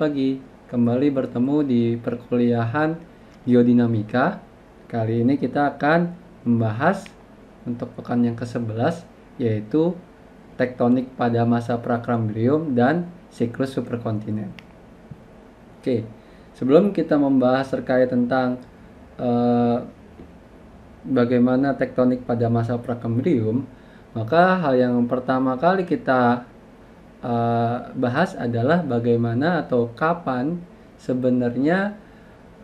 pagi. Kembali bertemu di perkuliahan Geodinamika. Kali ini kita akan membahas untuk pekan yang ke-11 yaitu tektonik pada masa Prakrambrium dan siklus superkontinen. Oke, sebelum kita membahas terkait tentang eh, bagaimana tektonik pada masa Prakrambrium, maka hal yang pertama kali kita Eh, bahas adalah bagaimana atau kapan sebenarnya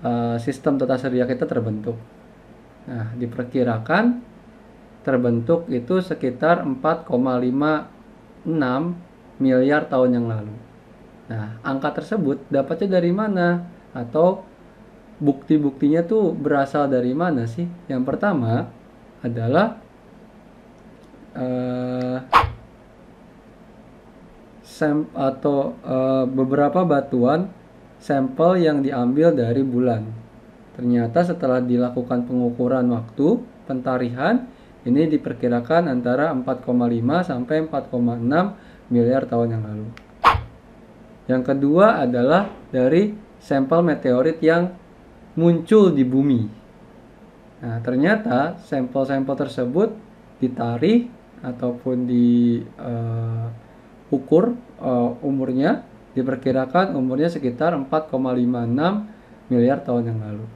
uh, sistem tata surya kita terbentuk. Nah, diperkirakan terbentuk itu sekitar 4,56 miliar tahun yang lalu. Nah, angka tersebut dapatnya dari mana atau bukti-buktinya tuh berasal dari mana sih? Yang pertama adalah uh, sem atau uh, beberapa batuan sampel yang diambil dari bulan. Ternyata setelah dilakukan pengukuran waktu pentarihan ini diperkirakan antara 4,5 sampai 4,6 miliar tahun yang lalu. Yang kedua adalah dari sampel meteorit yang muncul di bumi. Nah, ternyata sampel-sampel tersebut ditarik ataupun di uh, ukur uh, umurnya diperkirakan umurnya sekitar 4,56 miliar tahun yang lalu.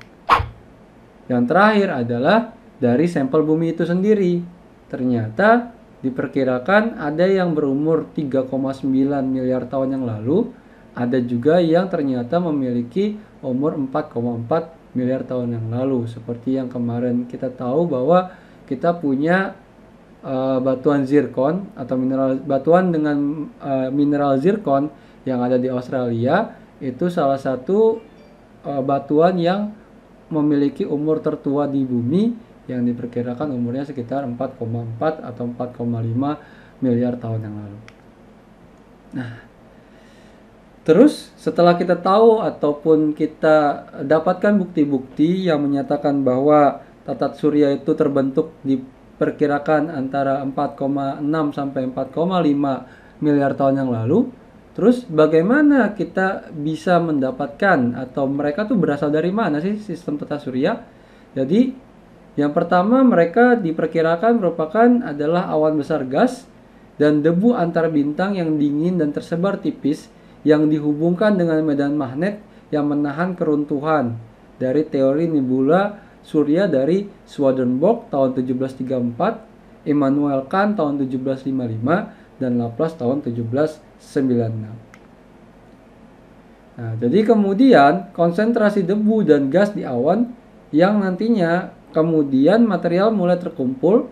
Yang terakhir adalah dari sampel bumi itu sendiri. Ternyata diperkirakan ada yang berumur 3,9 miliar tahun yang lalu, ada juga yang ternyata memiliki umur 4,4 miliar tahun yang lalu seperti yang kemarin kita tahu bahwa kita punya Eh, batuan zirkon atau mineral batuan dengan uh, mineral zirkon yang ada di Australia itu salah satu uh, batuan yang memiliki umur tertua di bumi yang diperkirakan umurnya sekitar 4,4 atau 4,5 miliar tahun yang lalu. Nah, terus setelah kita tahu ataupun kita dapatkan bukti-bukti yang menyatakan bahwa Tata surya itu terbentuk di perkirakan antara 4,6 sampai 4,5 miliar tahun yang lalu. Terus bagaimana kita bisa mendapatkan atau mereka tuh berasal dari mana sih sistem tata surya? Jadi yang pertama mereka diperkirakan merupakan adalah awan besar gas dan debu antar bintang yang dingin dan tersebar tipis yang dihubungkan dengan medan magnet yang menahan keruntuhan dari teori nebula Surya dari Swedenborg tahun 1734, Immanuel Kant tahun 1755, dan Laplace tahun 1796. Nah, jadi kemudian konsentrasi debu dan gas di awan yang nantinya kemudian material mulai terkumpul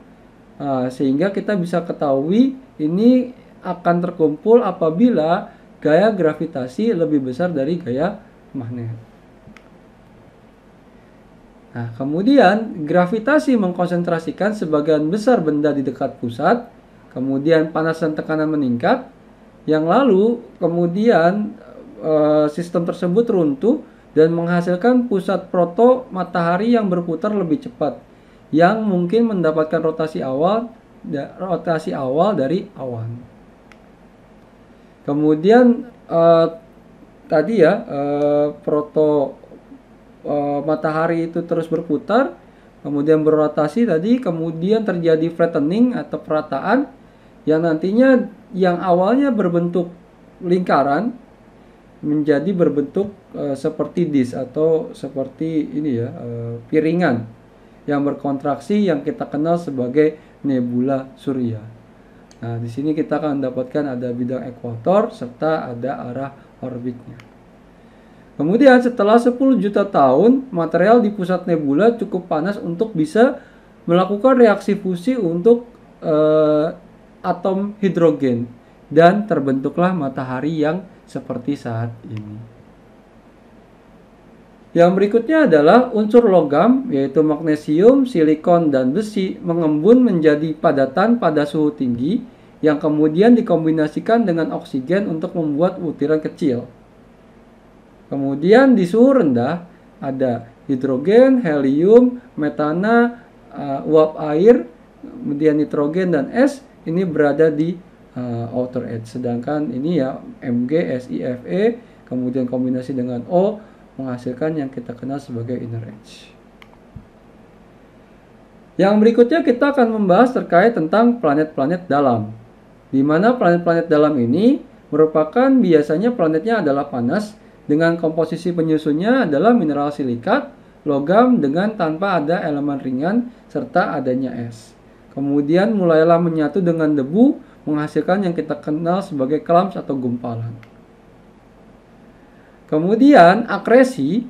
uh, sehingga kita bisa ketahui ini akan terkumpul apabila gaya gravitasi lebih besar dari gaya magnet. Nah, kemudian gravitasi mengkonsentrasikan sebagian besar benda di dekat pusat, kemudian panas dan tekanan meningkat, yang lalu kemudian e, sistem tersebut runtuh dan menghasilkan pusat proto matahari yang berputar lebih cepat, yang mungkin mendapatkan rotasi awal da, rotasi awal dari awan. Kemudian e, tadi ya e, proto Eh, matahari itu terus berputar, kemudian berotasi tadi, kemudian terjadi flattening atau perataan yang nantinya yang awalnya berbentuk lingkaran menjadi berbentuk e, seperti disk atau seperti ini ya e, piringan yang berkontraksi yang kita kenal sebagai nebula surya. Nah, di sini kita akan mendapatkan ada bidang ekuator serta ada arah orbitnya. Kemudian setelah 10 juta tahun, material di pusat nebula cukup panas untuk bisa melakukan reaksi fusi untuk uh, atom hidrogen dan terbentuklah matahari yang seperti saat ini. Yang berikutnya adalah unsur logam yaitu magnesium, silikon dan besi mengembun menjadi padatan pada suhu tinggi yang kemudian dikombinasikan dengan oksigen untuk membuat butiran kecil. Kemudian di suhu rendah ada hidrogen, helium, metana, uh, uap air, kemudian nitrogen dan es ini berada di uh, outer edge. Sedangkan ini ya Mg, e, kemudian kombinasi dengan O menghasilkan yang kita kenal sebagai inner edge. Yang berikutnya kita akan membahas terkait tentang planet-planet dalam. Di mana planet-planet dalam ini merupakan biasanya planetnya adalah panas dengan komposisi penyusunnya adalah mineral silikat, logam dengan tanpa ada elemen ringan serta adanya es. Kemudian mulailah menyatu dengan debu menghasilkan yang kita kenal sebagai clumps atau gumpalan. Kemudian akresi,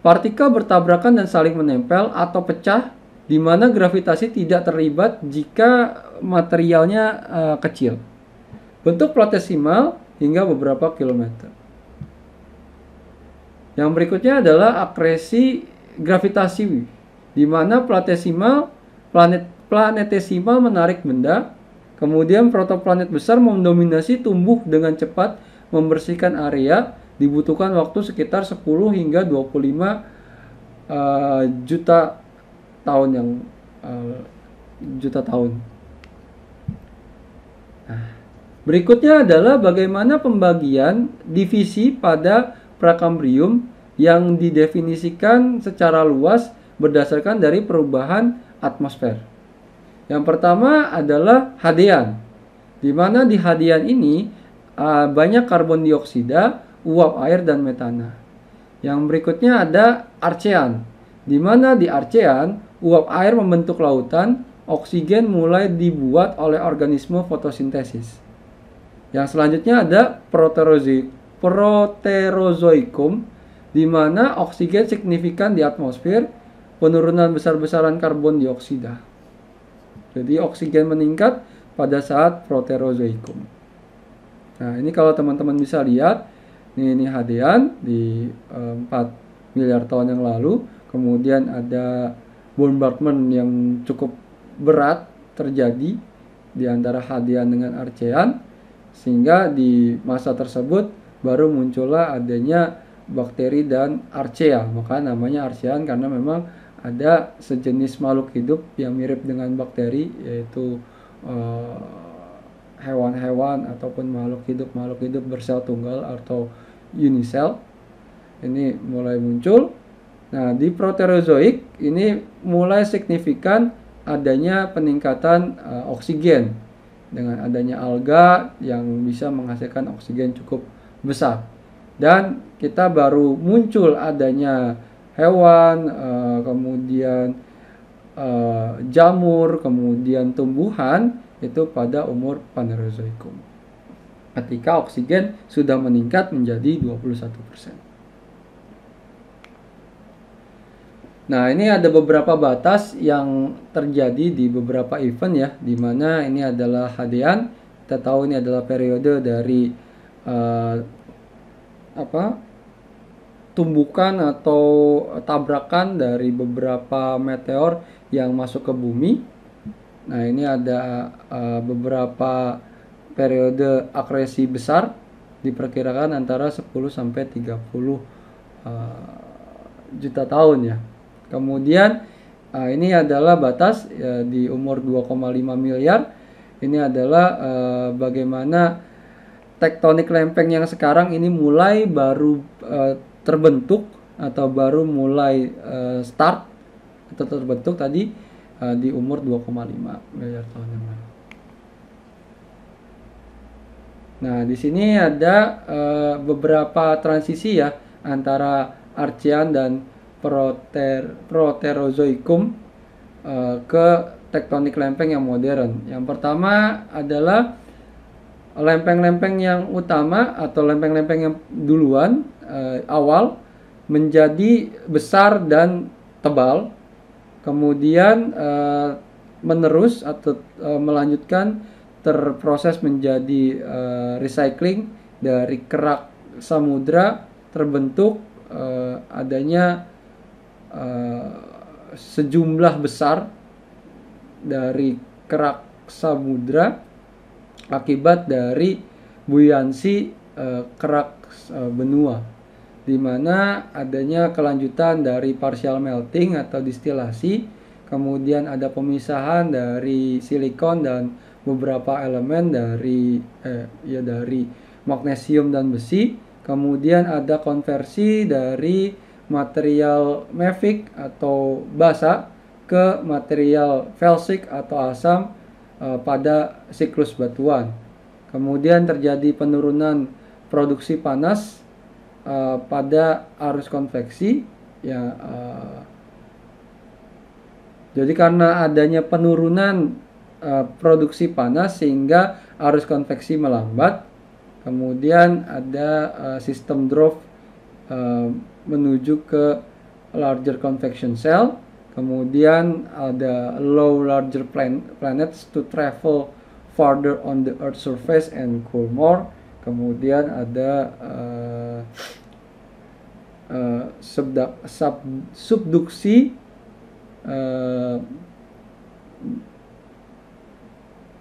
partikel bertabrakan dan saling menempel atau pecah di mana gravitasi tidak terlibat jika materialnya uh, kecil. Bentuk protesimal hingga beberapa kilometer. Yang berikutnya adalah akresi gravitasi, di mana planetesimal planet planetesimal menarik benda, kemudian protoplanet besar mendominasi tumbuh dengan cepat, membersihkan area, dibutuhkan waktu sekitar 10 hingga 25 uh, eh, juta tahun yang uh, juta tahun. Nah, berikutnya adalah bagaimana pembagian divisi pada Prakambrium yang didefinisikan secara luas berdasarkan dari perubahan atmosfer. Yang pertama adalah hadean, di mana di hadean ini banyak karbon dioksida, uap air, dan metana. Yang berikutnya ada arcean, di mana di arcean uap air membentuk lautan, oksigen mulai dibuat oleh organisme fotosintesis. Yang selanjutnya ada proterozoik Proterozoikum di mana oksigen signifikan di atmosfer, penurunan besar-besaran karbon dioksida. Jadi oksigen meningkat pada saat Proterozoikum. Nah, ini kalau teman-teman bisa lihat, ini, ini Hadian di e, eh, 4 miliar tahun yang lalu, kemudian ada bombardment yang cukup berat terjadi di antara Hadean dengan Arcean, sehingga di masa tersebut baru muncullah adanya bakteri dan archaea maka namanya archaean karena memang ada sejenis makhluk hidup yang mirip dengan bakteri yaitu eh, hewan-hewan uh, ataupun makhluk hidup makhluk hidup bersel tunggal atau unisel ini mulai muncul nah di proterozoik ini mulai signifikan adanya peningkatan uh, oksigen dengan adanya alga yang bisa menghasilkan oksigen cukup besar. Dan kita baru muncul adanya hewan, eh, kemudian eh, jamur, kemudian tumbuhan itu pada umur Phanerozoikum. Ketika oksigen sudah meningkat menjadi 21%. Nah, ini ada beberapa batas yang terjadi di beberapa event ya, di mana ini adalah hadean, kita tahu ini adalah periode dari uh, apa tumbukan atau tabrakan dari beberapa meteor yang masuk ke bumi. Nah, ini ada uh, beberapa periode akresi besar diperkirakan antara 10 sampai 30 uh, eh, juta tahun ya. Kemudian uh, ini adalah batas uh, di umur 2,5 miliar. Ini adalah uh, bagaimana tektonik lempeng yang sekarang ini mulai baru uh, terbentuk atau baru mulai uh, start atau terbentuk tadi uh, di umur 2,5 miliar tahun yang lalu. Nah, di sini ada uh, beberapa transisi ya antara Archean dan Proter Proterozoikum uh, ke tektonik lempeng yang modern. Yang pertama adalah lempeng-lempeng yang utama atau lempeng-lempeng yang duluan eh, awal menjadi besar dan tebal, kemudian eh, menerus atau eh, melanjutkan terproses menjadi eh, recycling dari kerak samudra terbentuk eh, adanya eh, sejumlah besar dari kerak samudra akibat dari buoyansi eh, kerak eh, benua di mana adanya kelanjutan dari partial melting atau distilasi, kemudian ada pemisahan dari silikon dan beberapa elemen dari eh, ya dari magnesium dan besi, kemudian ada konversi dari material mafic atau basa ke material felsic atau asam Eh, pada siklus batuan. Kemudian terjadi penurunan produksi panas uh, pada arus konveksi ya uh, jadi karena adanya penurunan uh, produksi panas sehingga arus konveksi melambat. Kemudian ada uh, sistem drop uh, menuju ke larger convection cell Kemudian ada low larger plan planets to travel farther on the Earth surface and cool more. Kemudian ada uh, uh, subda, sub, subduksi uh,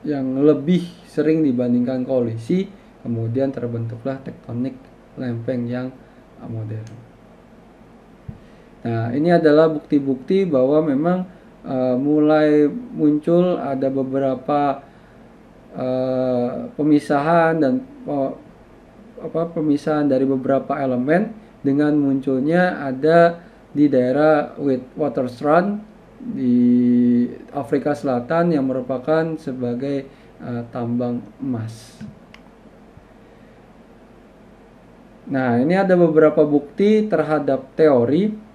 yang lebih sering dibandingkan kolisi. Kemudian terbentuklah tektonik lempeng yang modern. Nah, ini adalah bukti-bukti bahwa memang uh, mulai muncul ada beberapa uh, pemisahan dan uh, apa pemisahan dari beberapa elemen dengan munculnya ada di daerah Witwatersrand di Afrika Selatan yang merupakan sebagai uh, tambang emas. Nah, ini ada beberapa bukti terhadap teori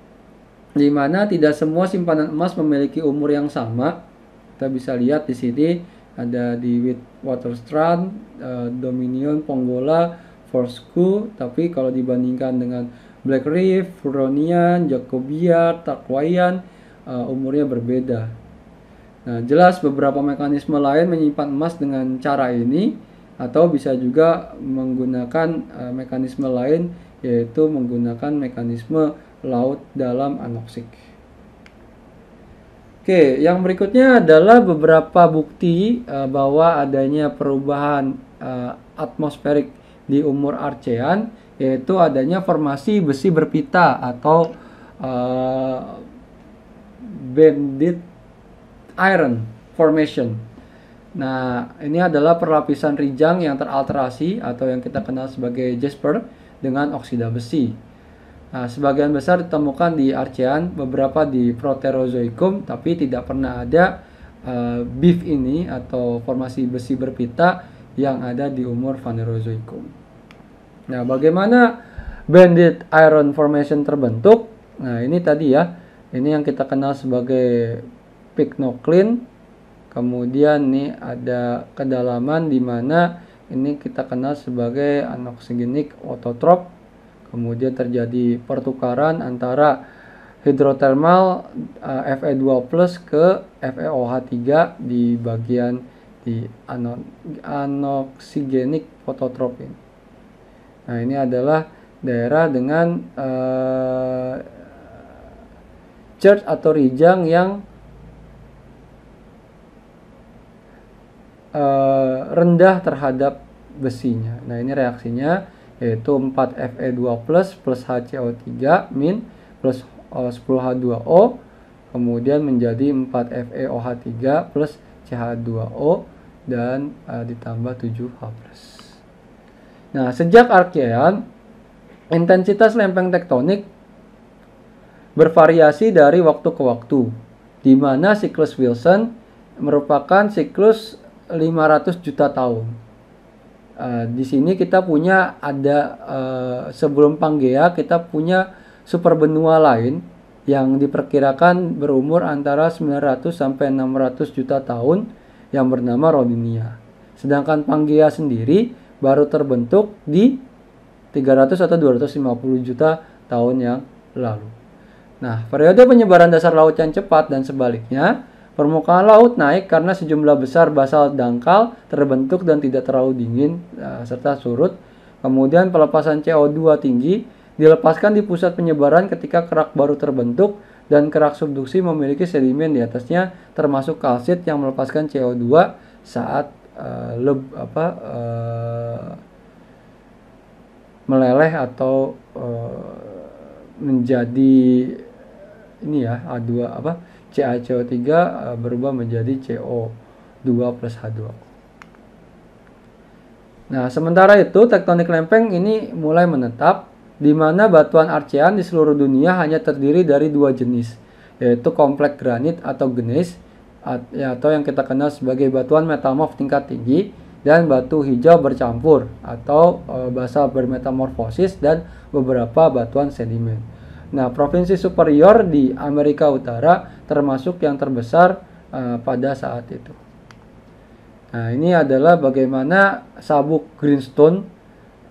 di mana tidak semua simpanan emas memiliki umur yang sama. Kita bisa lihat di sini ada di Waterstrand, eh, Dominion, Ponggola, Forsku, tapi kalau dibandingkan dengan Black Reef, Furonian, Jacobia, Tarkwayan, eh, umurnya berbeda. Nah, jelas beberapa mekanisme lain menyimpan emas dengan cara ini atau bisa juga menggunakan eh, mekanisme lain yaitu menggunakan mekanisme laut dalam anoksik. Oke, yang berikutnya adalah beberapa bukti uh, bahwa adanya perubahan uh, atmosferik di umur Archean, yaitu adanya formasi besi berpita atau uh, iron formation. Nah, ini adalah perlapisan rijang yang teralterasi atau yang kita kenal sebagai jasper dengan oksida besi. Nah, sebagian besar ditemukan di Archean, beberapa di Proterozoikum, tapi tidak pernah ada uh, beef ini atau formasi besi berpita yang ada di umur Phanerozoikum. Nah, bagaimana banded iron formation terbentuk? Nah, ini tadi ya, ini yang kita kenal sebagai pycnoclin. Kemudian nih ada kedalaman di mana ini kita kenal sebagai anoksigenik autotrop kemudian terjadi pertukaran antara hidrotermal uh, eh, Fe2+ ke FeOH3 di bagian di anon, anoksigenik fototropin. Nah, ini adalah daerah dengan uh, church atau rijang yang uh, rendah terhadap besinya. Nah, ini reaksinya yaitu 4Fe2 plus plus HCO3 min plus 10H2O eh, kemudian menjadi 4FeOH3 plus CH2O dan uh, ditambah 7H+. plus. Nah, sejak Archean, intensitas lempeng tektonik bervariasi dari waktu ke waktu, di mana siklus Wilson merupakan siklus 500 juta tahun. Eh, di sini kita punya ada uh, sebelum Pangea kita punya super benua lain yang diperkirakan berumur antara 900 sampai 600 juta tahun yang bernama Rodinia. Sedangkan Pangea sendiri baru terbentuk di 300 atau 250 juta tahun yang lalu. Nah, periode penyebaran dasar laut yang cepat dan sebaliknya Permukaan laut naik karena sejumlah besar basal dangkal terbentuk dan tidak terlalu dingin eh, serta surut. Kemudian pelepasan CO2 tinggi dilepaskan di pusat penyebaran ketika kerak baru terbentuk dan kerak subduksi memiliki sedimen di atasnya termasuk kalsit yang melepaskan CO2 saat uh, leb, apa uh, meleleh atau uh, menjadi ini ya A2 apa CaCO3 eh, berubah menjadi CO2 plus H2O. Nah, sementara itu tektonik lempeng ini mulai menetap di mana batuan arcean di seluruh dunia hanya terdiri dari dua jenis, yaitu komplek granit atau gneis ya, atau yang kita kenal sebagai batuan metamorf tingkat tinggi dan batu hijau bercampur atau e, bermetamorfosis dan beberapa batuan sedimen. Nah, provinsi superior di Amerika Utara termasuk yang terbesar uh, pada saat itu. Nah, ini adalah bagaimana sabuk Greenstone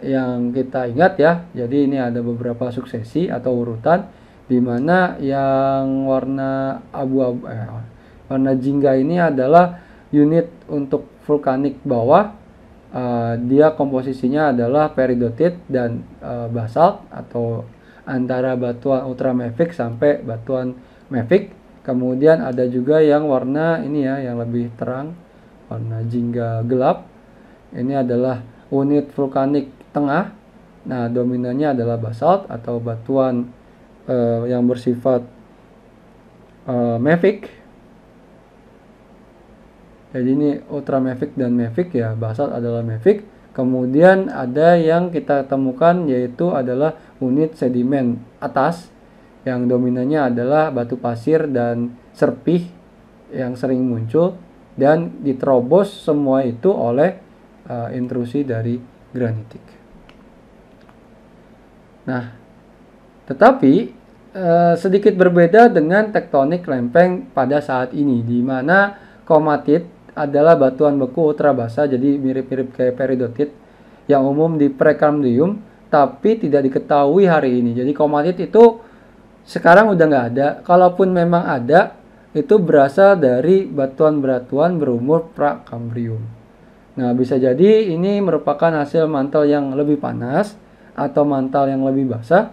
yang kita ingat ya. Jadi ini ada beberapa suksesi atau urutan di mana yang warna abu-abu eh, warna jingga ini adalah unit untuk vulkanik bawah. Uh, dia komposisinya adalah peridotit dan uh, basalt atau antara batuan ultramavic sampai batuan mavic kemudian ada juga yang warna ini ya yang lebih terang warna jingga gelap ini adalah unit vulkanik tengah nah dominannya adalah basalt atau batuan uh, yang bersifat uh, eh, mavic jadi ini ultramavic dan mavic ya basalt adalah mavic Kemudian ada yang kita temukan yaitu adalah unit sedimen atas yang dominannya adalah batu pasir dan serpih yang sering muncul dan diterobos semua itu oleh uh, intrusi dari granitik. Nah, tetapi uh, sedikit berbeda dengan tektonik lempeng pada saat ini, di mana komatit adalah batuan beku ultra basa jadi mirip-mirip kayak peridotit yang umum di prekambrium, tapi tidak diketahui hari ini. Jadi komatit itu sekarang udah nggak ada. Kalaupun memang ada, itu berasal dari batuan-batuan berumur prakambrium. Nah, bisa jadi ini merupakan hasil mantel yang lebih panas atau mantel yang lebih basah.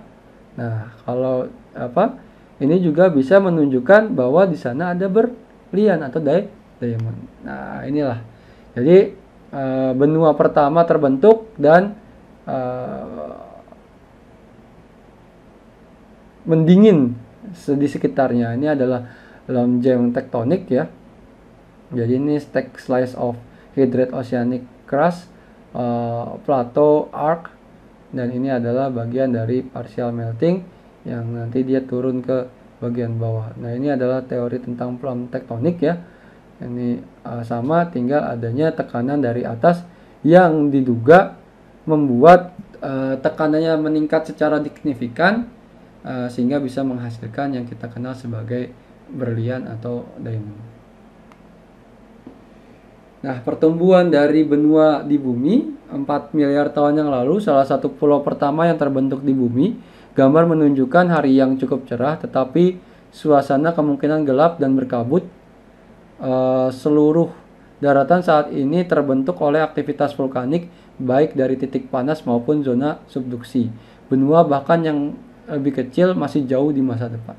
Nah, kalau apa? Ini juga bisa menunjukkan bahwa di sana ada berlian atau daya Diamond. Nah, inilah. Jadi uh, benua pertama terbentuk dan uh, mendingin di sekitarnya. Ini adalah lonjong tektonik ya. Jadi ini stack slice of hydrate oceanic crust, uh, plateau arc, dan ini adalah bagian dari partial melting yang nanti dia turun ke bagian bawah. Nah ini adalah teori tentang plum tektonik ya ini uh, sama tinggal adanya tekanan dari atas yang diduga membuat uh, tekanannya meningkat secara signifikan uh, sehingga bisa menghasilkan yang kita kenal sebagai berlian atau diamond. Nah, pertumbuhan dari benua di bumi 4 miliar tahun yang lalu, salah satu pulau pertama yang terbentuk di bumi, gambar menunjukkan hari yang cukup cerah tetapi suasana kemungkinan gelap dan berkabut Eh, seluruh daratan saat ini terbentuk oleh aktivitas vulkanik baik dari titik panas maupun zona subduksi. Benua bahkan yang lebih kecil masih jauh di masa depan.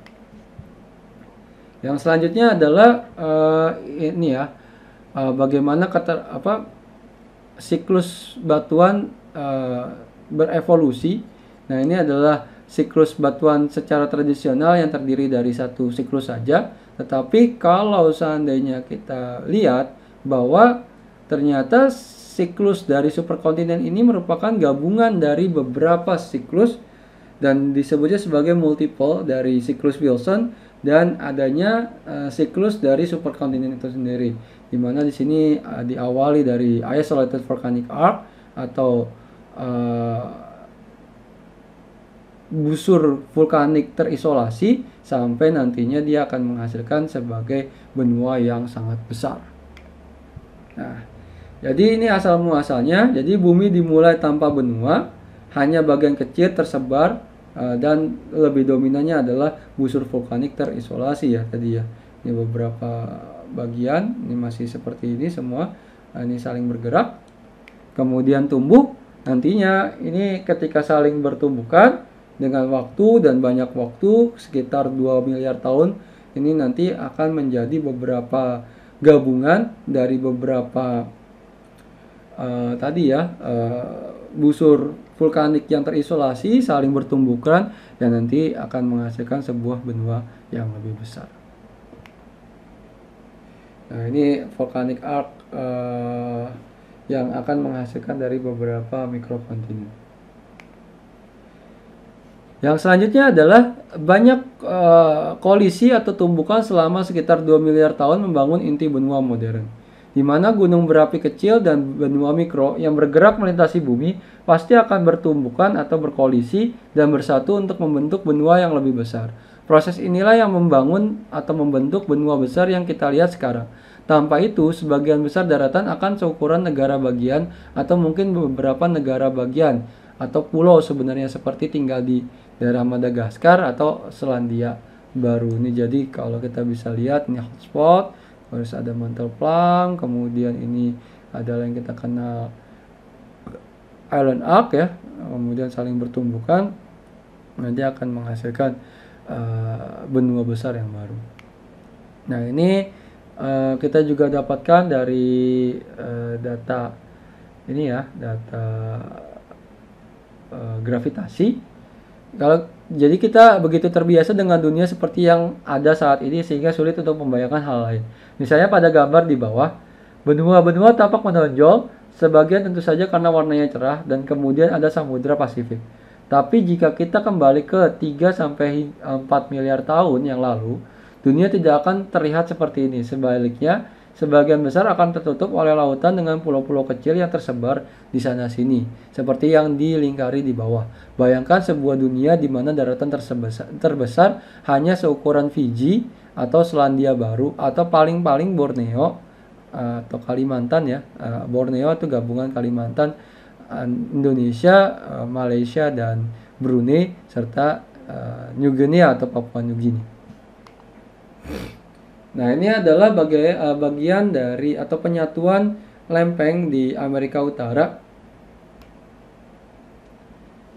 Yang selanjutnya adalah uh, ini ya uh, bagaimana kata apa siklus batuan uh, berevolusi. Nah ini adalah siklus batuan secara tradisional yang terdiri dari satu siklus saja tetapi kalau seandainya kita lihat bahwa ternyata siklus dari superkontinen ini merupakan gabungan dari beberapa siklus dan disebutnya sebagai multiple dari siklus Wilson dan adanya uh, siklus dari superkontinen itu sendiri. Di mana di sini uh, diawali dari isolated volcanic arc atau uh, busur vulkanik terisolasi sampai nantinya dia akan menghasilkan sebagai benua yang sangat besar. Nah, jadi ini asal muasalnya. Jadi bumi dimulai tanpa benua, hanya bagian kecil tersebar eh, dan lebih dominannya adalah busur vulkanik terisolasi ya tadi ya. Ini beberapa bagian, ini masih seperti ini semua. Eh, ini saling bergerak, kemudian tumbuh. Nantinya ini ketika saling bertumbukan dengan waktu dan banyak waktu sekitar 2 miliar tahun ini nanti akan menjadi beberapa gabungan dari beberapa uh, tadi ya uh, busur vulkanik yang terisolasi saling bertumbukan dan nanti akan menghasilkan sebuah benua yang lebih besar. Nah ini vulkanik arc uh, yang akan menghasilkan dari beberapa mikrokontinen. Yang selanjutnya adalah banyak e, eh, kolisi atau tumbukan selama sekitar 2 miliar tahun membangun inti benua modern. Di mana gunung berapi kecil dan benua mikro yang bergerak melintasi bumi pasti akan bertumbukan atau berkolisi dan bersatu untuk membentuk benua yang lebih besar. Proses inilah yang membangun atau membentuk benua besar yang kita lihat sekarang. Tanpa itu, sebagian besar daratan akan seukuran negara bagian atau mungkin beberapa negara bagian atau pulau sebenarnya seperti tinggal di daerah Madagaskar atau Selandia Baru ini jadi kalau kita bisa lihat ini hotspot harus ada mantel plang kemudian ini adalah yang kita kenal island arc ya kemudian saling bertumbukan nanti akan menghasilkan uh, benua besar yang baru nah ini uh, kita juga dapatkan dari uh, data ini ya data uh, gravitasi kalau jadi kita begitu terbiasa dengan dunia seperti yang ada saat ini sehingga sulit untuk membayangkan hal lain. Misalnya pada gambar di bawah, benua-benua tampak menonjol, sebagian tentu saja karena warnanya cerah dan kemudian ada samudra Pasifik. Tapi jika kita kembali ke 3 sampai 4 miliar tahun yang lalu, dunia tidak akan terlihat seperti ini. Sebaliknya, sebagian besar akan tertutup oleh lautan dengan pulau-pulau kecil yang tersebar di sana-sini, seperti yang dilingkari di bawah. Bayangkan sebuah dunia di mana daratan terbesar, hanya seukuran Fiji atau Selandia Baru atau paling-paling Borneo atau Kalimantan ya. Borneo itu gabungan Kalimantan, Indonesia, Malaysia dan Brunei serta New Guinea atau Papua New Guinea. Nah, ini adalah bagai, uh, eh, bagian dari atau penyatuan lempeng di Amerika Utara.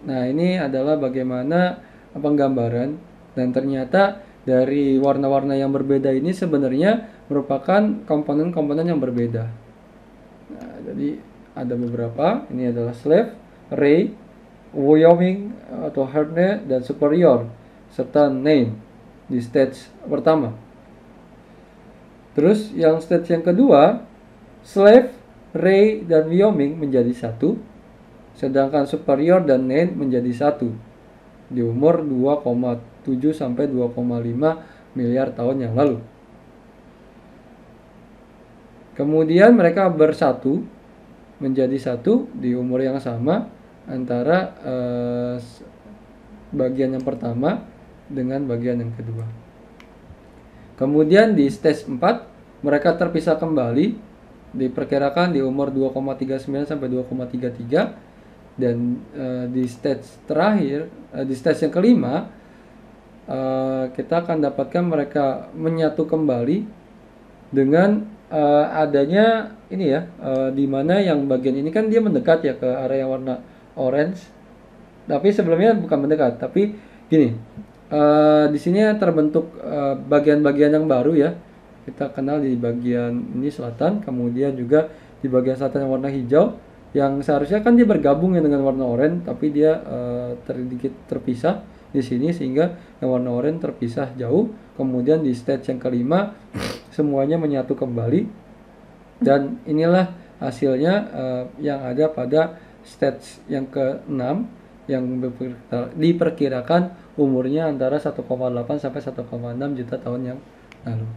Nah, ini adalah bagaimana penggambaran dan ternyata dari warna-warna yang berbeda ini sebenarnya merupakan komponen-komponen yang berbeda. Nah, jadi ada beberapa, ini adalah slave, ray, Wyoming atau Herne dan superior serta name di stage pertama. Terus yang stage yang kedua, slave, Ray, dan Wyoming menjadi satu, sedangkan superior dan Nate menjadi satu di umur 2,7 sampai 2,5 miliar tahun yang lalu. Kemudian mereka bersatu menjadi satu di umur yang sama antara eh, bagian yang pertama dengan bagian yang kedua. Kemudian di stage 4 mereka terpisah kembali diperkirakan di umur 2,39 sampai 2,33 dan uh, di stage terakhir uh, di stage yang kelima uh, kita akan dapatkan mereka menyatu kembali dengan uh, adanya ini ya uh, di mana yang bagian ini kan dia mendekat ya ke area warna orange tapi sebelumnya bukan mendekat tapi gini Eh, di sini terbentuk eh, bagian-bagian uh, yang baru ya kita kenal di bagian ini selatan kemudian juga di bagian selatan yang warna hijau yang seharusnya kan dia bergabung ya dengan warna oranye tapi dia uh, eh, terdikit terpisah di sini sehingga yang warna oranye terpisah jauh kemudian di stage yang kelima semuanya menyatu kembali dan inilah hasilnya uh, yang ada pada stage yang keenam yang diperkirakan umurnya antara 1,8 sampai 1,6 juta tahun yang lalu.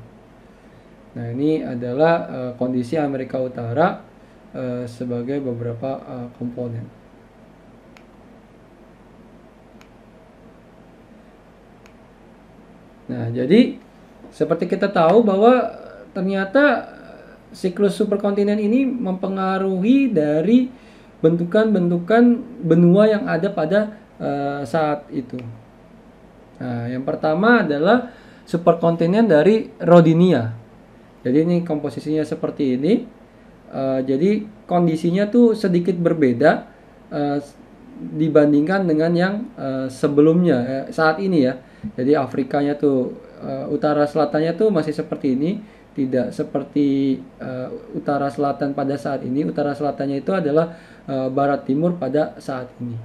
Nah, ini adalah uh, kondisi Amerika Utara uh, sebagai beberapa uh, komponen. Nah, jadi seperti kita tahu bahwa ternyata siklus superkontinen ini mempengaruhi dari bentukan-bentukan benua yang ada pada uh, saat itu. Nah, yang pertama adalah superkontinen dari Rodinia. Jadi ini komposisinya seperti ini. Uh, jadi kondisinya tuh sedikit berbeda uh, dibandingkan dengan yang uh, sebelumnya eh, saat ini ya. Jadi Afrikanya tuh uh, utara selatannya tuh masih seperti ini, tidak seperti uh, utara selatan pada saat ini. Utara selatannya itu adalah uh, barat timur pada saat ini.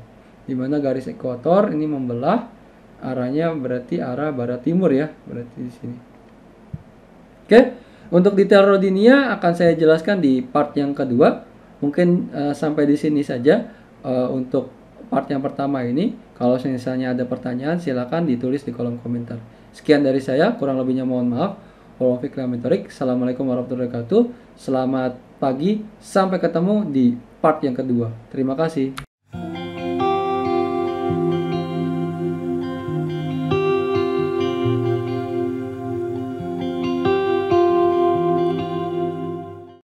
Di mana garis ekuator ini membelah arahnya berarti arah barat timur ya berarti di sini oke untuk detail Rodinia akan saya jelaskan di part yang kedua mungkin uh, sampai di sini saja uh, untuk part yang pertama ini kalau misalnya ada pertanyaan silakan ditulis di kolom komentar sekian dari saya kurang lebihnya mohon maaf Assalamualaikum warahmatullahi wabarakatuh Selamat pagi Sampai ketemu di part yang kedua Terima kasih